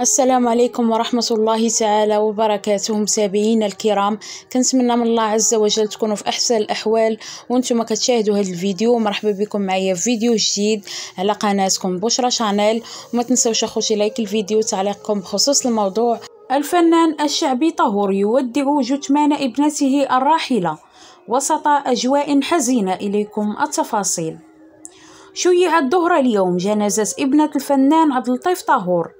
السلام عليكم ورحمة الله تعالى وبركاته متابعينا الكرام كنتمنى من الله عز وجل تكونوا في أحسن الأحوال وانتم كتشاهدوا هذا الفيديو مرحبا بكم معايا في فيديو جديد على قناتكم بشرى شانيل وما تنسوش أخوتي لايك الفيديو تعليقكم بخصوص الموضوع الفنان الشعبي طهور يودع جثمان ابنته الراحلة وسط أجواء حزينة إليكم التفاصيل شيعت ظهر اليوم جنازة ابنة الفنان عبد اللطيف طاهور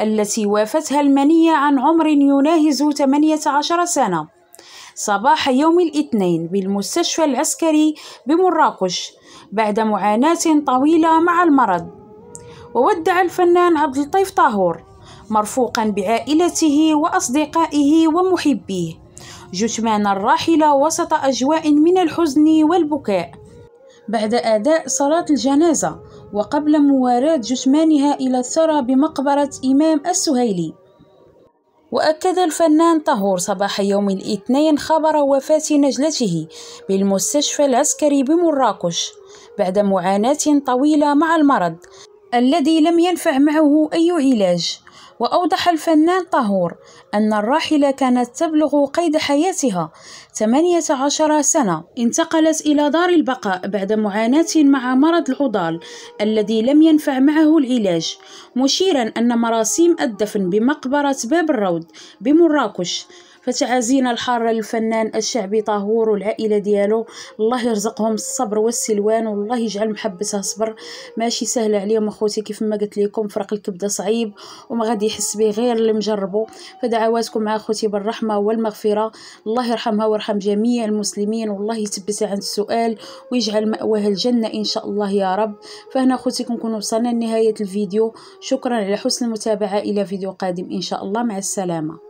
التي وافتها المنية عن عمر يناهز 18 سنة صباح يوم الاثنين بالمستشفى العسكري بمراكش بعد معاناة طويلة مع المرض وودع الفنان عبد اللطيف طاهور مرفوقا بعائلته وأصدقائه ومحبيه جثمان الراحلة وسط أجواء من الحزن والبكاء بعد أداء صلاة الجنازة وقبل مواراة جثمانها إلى الثرى بمقبرة إمام السهيلي وأكد الفنان طهور صباح يوم الاثنين خبر وفاة نجلته بالمستشفى العسكري بمراكش بعد معاناة طويلة مع المرض الذي لم ينفع معه أي علاج وأوضح الفنان طهور أن الراحلة كانت تبلغ قيد حياتها 18 سنة انتقلت إلى دار البقاء بعد معاناة مع مرض العضال الذي لم ينفع معه العلاج مشيرا أن مراسيم الدفن بمقبرة باب الروض بمراكش فتعازينا الحارة للفنان الشعبي طهور والعائلة ديالو الله يرزقهم الصبر والسلوان والله يجعل محبسها صبر ماشي سهلة عليهم اخوتي كيف ما قلت لكم فرق الكبدة صعيب وما غادي يحس به غير اللي مجربه فدعواتكم مع اخوتي بالرحمة والمغفرة الله يرحمها ويرحم جميع المسلمين والله يتبس عند السؤال ويجعل مأواها الجنة ان شاء الله يا رب فهنا اخوتي كنكون وصلنا لنهاية الفيديو شكرا على حسن المتابعة الى فيديو قادم ان شاء الله مع السلامة